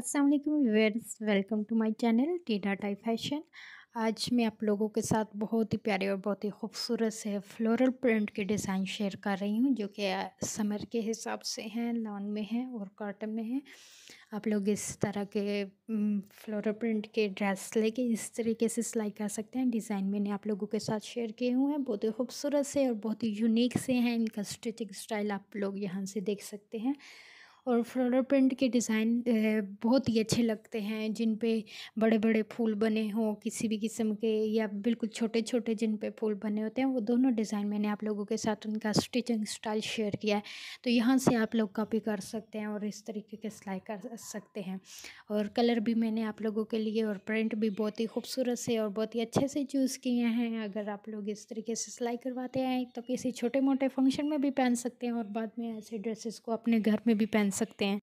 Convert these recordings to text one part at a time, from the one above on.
अस्सलाम viewers welcome to my channel टीडा टाई फैशन आज मैं आप लोगों के साथ बहुत ही प्यारे और बहुत ही खूबसूरत से फ्लोरल प्रिंट के डिज़ाइन शेयर कर रही हूँ जो कि समर के हिसाब से हैं लॉन में हैं और कॉटन में हैं आप लोग इस तरह के फ्लोरल प्रिंट के ड्रेस लेके इस तरीके से सिलाई कर सकते हैं डिज़ाइन मैंने आप लोगों के साथ शेयर किए हुए हैं बहुत ही खूबसूरत से और बहुत ही यूनिक से हैं इनका स्टिचिंग स्टाइल आप लोग यहाँ से देख सकते हैं और फ्लोरल प्रिंट के डिज़ाइन बहुत ही अच्छे लगते हैं जिन पे बड़े बड़े फूल बने हों किसी भी किस्म के या बिल्कुल छोटे छोटे जिन पे फूल बने होते हैं वो दोनों डिज़ाइन मैंने आप लोगों के साथ उनका स्टिचिंग स्टाइल शेयर किया है तो यहाँ से आप लोग कॉपी कर सकते हैं और इस तरीके के सिलाई कर सकते हैं और कलर भी मैंने आप लोगों के लिए और प्रिंट भी बहुत ही खूबसूरत से और बहुत ही अच्छे से चूज़ किए हैं अगर आप लोग इस तरीके से सिलाई करवाते हैं तो किसी छोटे मोटे फंक्शन में भी पहन सकते हैं और बाद में ऐसे ड्रेसेस को अपने घर में भी पहन बन सकते हैं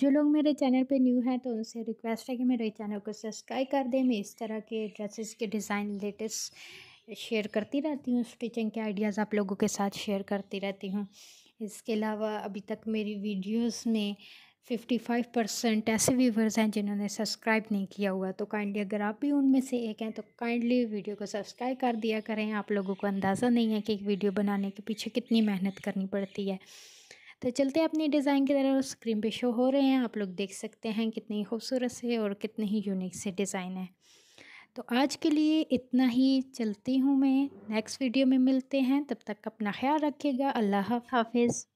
जो लोग मेरे चैनल पे न्यू हैं तो उनसे रिक्वेस्ट है कि मेरे चैनल को सब्सक्राइब कर दें मैं इस तरह के ड्रेसेस के डिज़ाइन लेटेस्ट शेयर करती रहती हूँ स्टिचिंग के आइडियाज़ आप लोगों के साथ शेयर करती रहती हूँ इसके अलावा अभी तक मेरी वीडियोस में 55 परसेंट ऐसे व्यूवर्स हैं जिन्होंने सब्सक्राइब नहीं किया हुआ तो काइंडली अगर आप भी उनमें से एक हैं तो काइंडली वीडियो को सब्सक्राइब कर दिया करें आप लोगों को अंदाज़ा नहीं है कि एक वीडियो बनाने के पीछे कितनी मेहनत करनी पड़ती है तो चलते हैं अपनी डिज़ाइन की तरह स्क्रीन पे शो हो रहे हैं आप लोग देख सकते हैं कितनी खूबसूरत से और कितने ही यूनिक से डिज़ाइन है तो आज के लिए इतना ही चलती हूँ मैं नेक्स्ट वीडियो में मिलते हैं तब तक अपना ख्याल रखिएगा अल्लाह हाफिज़